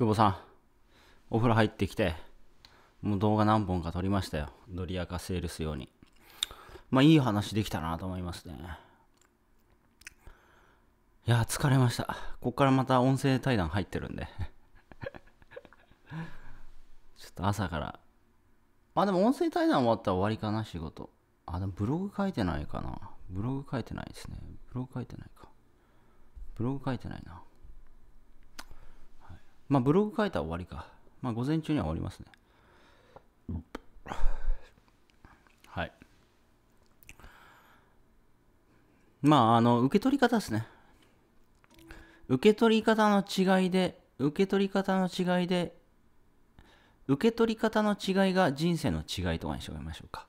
久保さん、お風呂入ってきて、もう動画何本か撮りましたよ。ドリアカセールス用に。まあいい話できたなと思いますね。いや、疲れました。こっからまた音声対談入ってるんで ちょっと朝から。あ、でも音声対談終わったら終わりかな、仕事。あ、でもブログ書いてないかな。ブログ書いてないですね。ブログ書いてないか。ブログ書いてないな。まあ、ブログ書いたら終わりか。まあ、午前中には終わりますね。はい。まあ、あの、受け取り方ですね。受け取り方の違いで、受け取り方の違いで、受け取り方の違いが人生の違いとかにしておきましょうか。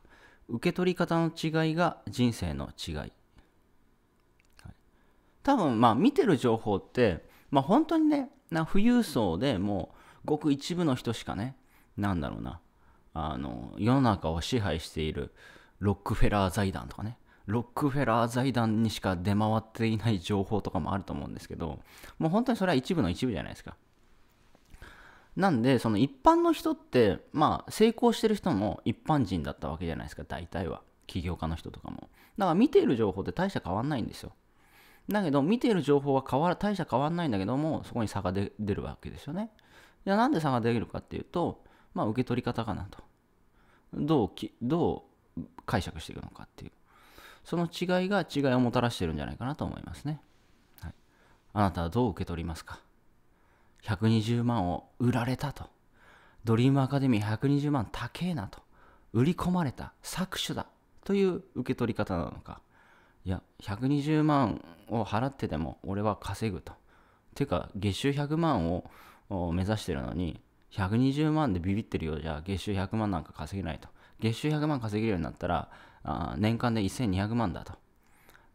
受け取り方の違いが人生の違い。い、多分、まあ、見てる情報って、まあ、本当にね、な富裕層でもうごく一部の人しかねなんだろうなあの世の中を支配しているロックフェラー財団とかねロックフェラー財団にしか出回っていない情報とかもあると思うんですけどもう本当にそれは一部の一部じゃないですかなんでその一般の人ってまあ成功してる人も一般人だったわけじゃないですか大体は起業家の人とかもだから見ている情報って大した変わんないんですよだけど、見ている情報は変わら大した変わらないんだけども、そこに差が出るわけですよね。じゃあなんで差が出るかっていうと、まあ、受け取り方かなと。どうき、どう解釈していくのかっていう。その違いが違いをもたらしてるんじゃないかなと思いますね。はい、あなたはどう受け取りますか ?120 万を売られたと。ドリームアカデミー120万高えなと。売り込まれた。搾取だ。という受け取り方なのか。いや、120万を払ってでも俺は稼ぐと。ていうか月収100万を目指してるのに120万でビビってるようじゃ月収100万なんか稼げないと。月収100万稼げるようになったら年間で1200万だと。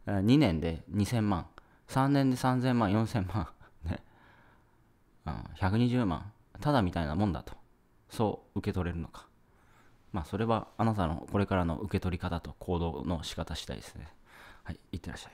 2年で2000万。3年で3000万、4000万。ね。120万。ただみたいなもんだと。そう受け取れるのか。まあそれはあなたのこれからの受け取り方と行動の仕方次第ですね。はい、いってらっしゃい。